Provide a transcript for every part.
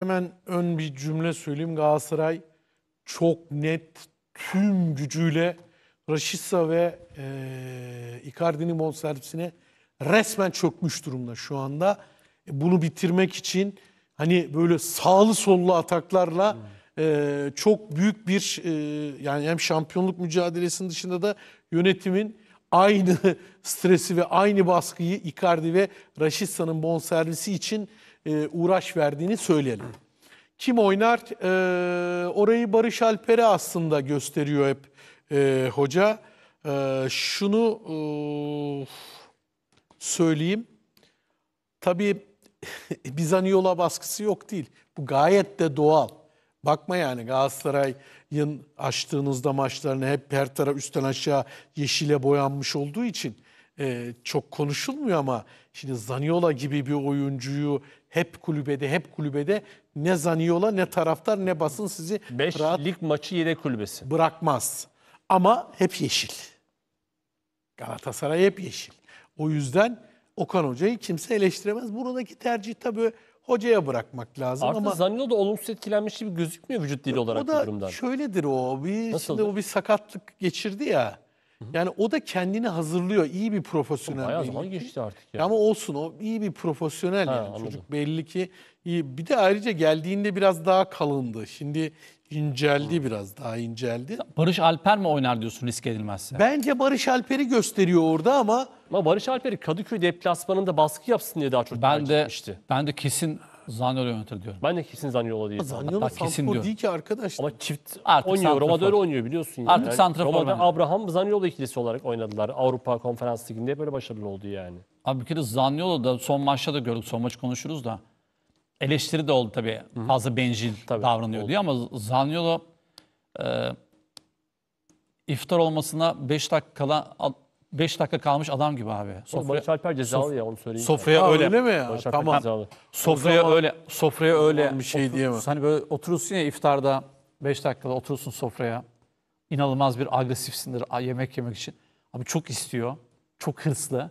Hemen ön bir cümle söyleyeyim. Galatasaray çok net tüm gücüyle Raşitsa ve e, Icardi'nin bonservisine resmen çökmüş durumda şu anda. E, bunu bitirmek için hani böyle sağlı sollu ataklarla e, çok büyük bir e, yani hem şampiyonluk mücadelesinin dışında da yönetimin aynı stresi ve aynı baskıyı Icardi ve Raşitsa'nın bonservisi için e, uğraş verdiğini söyleyelim. Kim oynar? E, orayı Barış Alper'e aslında gösteriyor hep e, hoca. E, şunu e, söyleyeyim. Tabii Bizaniola baskısı yok değil. Bu gayet de doğal. Bakma yani Galatasaray'ın açtığınızda maçlarını hep her taraf üstten aşağı yeşile boyanmış olduğu için e, çok konuşulmuyor ama şimdi Zaniola gibi bir oyuncuyu hep kulübede hep kulübede ne Zaniola ne taraftar ne basın sizi 5 lig maçı yedek kulübesi. bırakmaz. Ama hep yeşil. Galatasaray hep yeşil. O yüzden Okan Hoca'yı kimse eleştiremez. Buradaki tercih tabii hocaya bırakmak lazım. Artı ama Zanino da olumsuz etkilenmiş gibi gözükmüyor vücut dili olarak o da bu durumdan. Şöyledir o. Bir, Nasıl? Şimdi o bir sakatlık geçirdi ya. Yani o da kendini hazırlıyor. İyi bir profesyonel. Bayağı zaman geçti artık ya. Ama olsun o iyi bir profesyonel Ha, yani. Çocuk belli ki iyi. Bir de ayrıca geldiğinde biraz daha kalındı. Şimdi inceldi biraz daha inceldi. Barış Alper mi oynar diyorsun risk edilmezse? Bence Barış Alper'i gösteriyor orada ama Ama Barış Alper'i Kadıköy deplasmanında baskı yapsın diye daha çok ben de ben de kesin Zaniolo yönetir diyorum. Ben de kesin Zaniolo değil. Zaniolo Hatta kesin diyor. değil ki arkadaş. Ama çift Artık oynuyor. Roma'da öyle oynuyor biliyorsun. yani. Artık Yani Roma'da bence. Abraham Zaniolo ikilisi olarak oynadılar. Avrupa Konferans Ligi'nde böyle başarılı oldu yani. Abi bir kere Zaniolo da son maçta da gördük. Son maç konuşuruz da. Eleştiri de oldu tabii. Fazla bencil Tabii, davranıyor oldu. diye ama Zaniolo e, iftar olmasına 5 dakika kala 5 dakika kalmış adam gibi abi. Sofra, Barış Alper cezalı ya onu söyleyeyim. Sofraya öyle. öyle mi ya? Barış Alper tamam. cezalı. Sofraya öyle. Sofraya öyle. Bir şey diye mi? Hani böyle oturursun ya iftarda 5 dakikada oturursun sofraya. İnanılmaz bir agresifsindir yemek yemek için. Abi çok istiyor. Çok hırslı.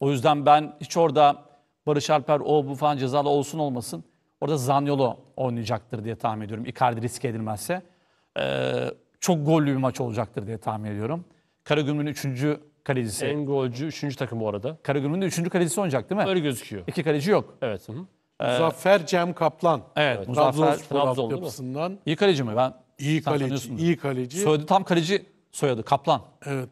O yüzden ben hiç orada Barış Alper o bu falan cezalı olsun olmasın. Orada Zanyolo oynayacaktır diye tahmin ediyorum. Icardi risk edilmezse. Ee, çok gollü bir maç olacaktır diye tahmin ediyorum. Karagümrük'ün 3 kalecisi. En golcü 3. takım bu arada. Karagümrük'ün de 3. kalecisi oynayacak değil mi? Öyle gözüküyor. İki kaleci yok. Evet. Hı ee, Muzaffer Cem Kaplan. Evet, Muzaffer Trabzonspor Trabzon, yapısından İyi kaleci mi? Ben iyi kaleci, İyi kaleci. soyadı tam kaleci soyadı Kaplan. Evet.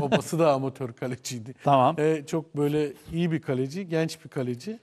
Babası da amatör kaleciydi. Tamam. Ee, çok böyle iyi bir kaleci, genç bir kaleci.